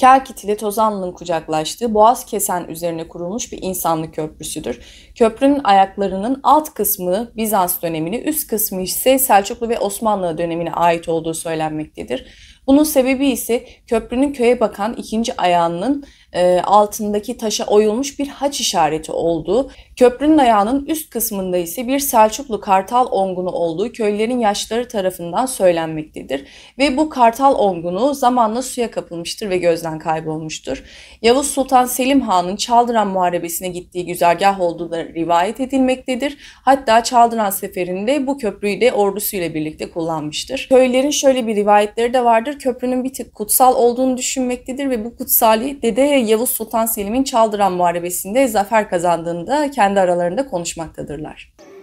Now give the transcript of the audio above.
Kerkit ile Tozanlı'nın kucaklaştığı boğaz kesen üzerine kurulmuş bir insanlık köprüsüdür. Köprünün ayaklarının alt kısmı Bizans dönemini, üst kısmı ise Selçuklu ve Osmanlı dönemine ait olduğu söylenmektedir. Bunun sebebi ise köprünün köye bakan ikinci ayağının e, altındaki taşa oyulmuş bir haç işareti olduğu, köprünün ayağının üst kısmında ise bir Selçuklu Kartal Ongunu olduğu köylerin yaşları tarafından söylenmektedir. Ve bu Kartal Ongunu zamanla suya kapılmıştır ve gözden kaybolmuştur. Yavuz Sultan Selim Han'ın Çaldıran Muharebesi'ne gittiği güzergah olduğu da rivayet edilmektedir. Hatta Çaldıran Seferi'nde bu köprüyü de ordusuyla birlikte kullanmıştır. Köylerin şöyle bir rivayetleri de vardır vardır. Köprünün bir tık kutsal olduğunu düşünmektedir ve bu kutsali dede Yavuz Sultan Selim'in Çaldıran Muharebesi'nde zafer kazandığında kendi aralarında konuşmaktadırlar.